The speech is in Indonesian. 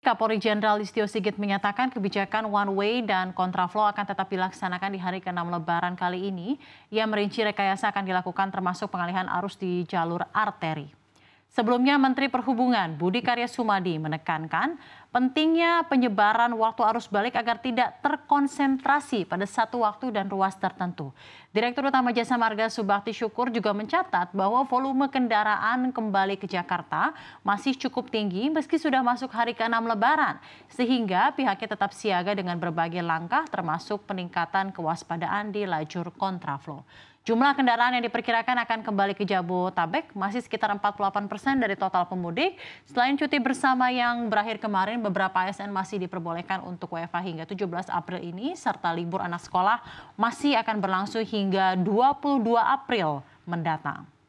Kapolri Jenderal Listio Sigit menyatakan kebijakan one way dan kontraflow akan tetap dilaksanakan di hari ke-6 Lebaran kali ini. Ia merinci rekayasa akan dilakukan termasuk pengalihan arus di jalur arteri. Sebelumnya Menteri Perhubungan Budi Karya Sumadi menekankan pentingnya penyebaran waktu arus balik agar tidak terkonsentrasi pada satu waktu dan ruas tertentu. Direktur Utama Jasa Marga Subakti Syukur juga mencatat bahwa volume kendaraan kembali ke Jakarta masih cukup tinggi meski sudah masuk hari ke-6 Lebaran. Sehingga pihaknya tetap siaga dengan berbagai langkah termasuk peningkatan kewaspadaan di lajur kontraflow. Jumlah kendaraan yang diperkirakan akan kembali ke Jabodetabek masih sekitar 48 persen dari total pemudik. Selain cuti bersama yang berakhir kemarin, beberapa ASN masih diperbolehkan untuk WFA hingga 17 April ini, serta libur anak sekolah masih akan berlangsung hingga 22 April mendatang.